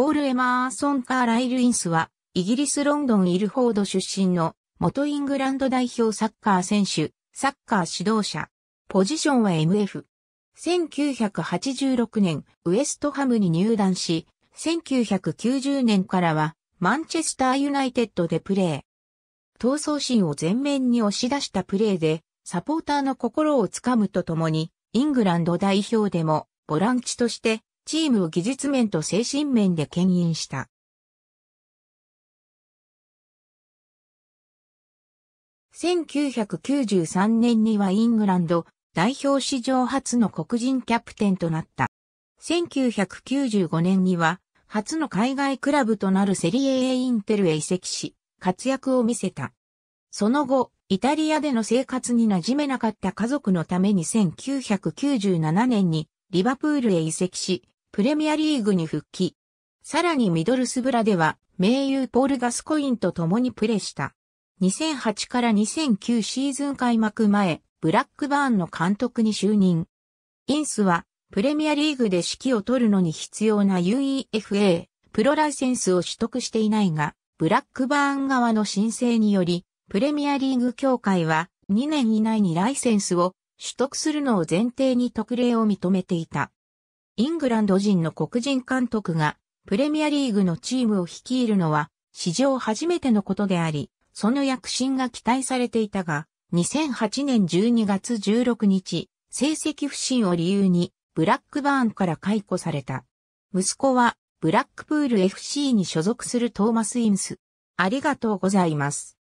ポール・エマーソン・カーライ・ルインスは、イギリス・ロンドン・イルフォード出身の、元イングランド代表サッカー選手、サッカー指導者。ポジションは MF。1986年、ウエストハムに入団し、1990年からは、マンチェスター・ユナイテッドでプレー。闘争心を前面に押し出したプレーで、サポーターの心をつかむとともに、イングランド代表でも、ボランチとして、チームを技術面と精神面で牽引した。1993年にはイングランド代表史上初の黒人キャプテンとなった。1995年には初の海外クラブとなるセリエ A インテルへ移籍し、活躍を見せた。その後、イタリアでの生活に馴染めなかった家族のために1997年にリバプールへ移籍し、プレミアリーグに復帰。さらにミドルスブラでは、名優ポール・ガスコインと共にプレーした。2008から2009シーズン開幕前、ブラックバーンの監督に就任。インスは、プレミアリーグで指揮を取るのに必要な UEFA、プロライセンスを取得していないが、ブラックバーン側の申請により、プレミアリーグ協会は2年以内にライセンスを取得するのを前提に特例を認めていた。イングランド人の黒人監督がプレミアリーグのチームを率いるのは史上初めてのことであり、その躍進が期待されていたが、2008年12月16日、成績不振を理由にブラックバーンから解雇された。息子はブラックプール FC に所属するトーマス・インス。ありがとうございます。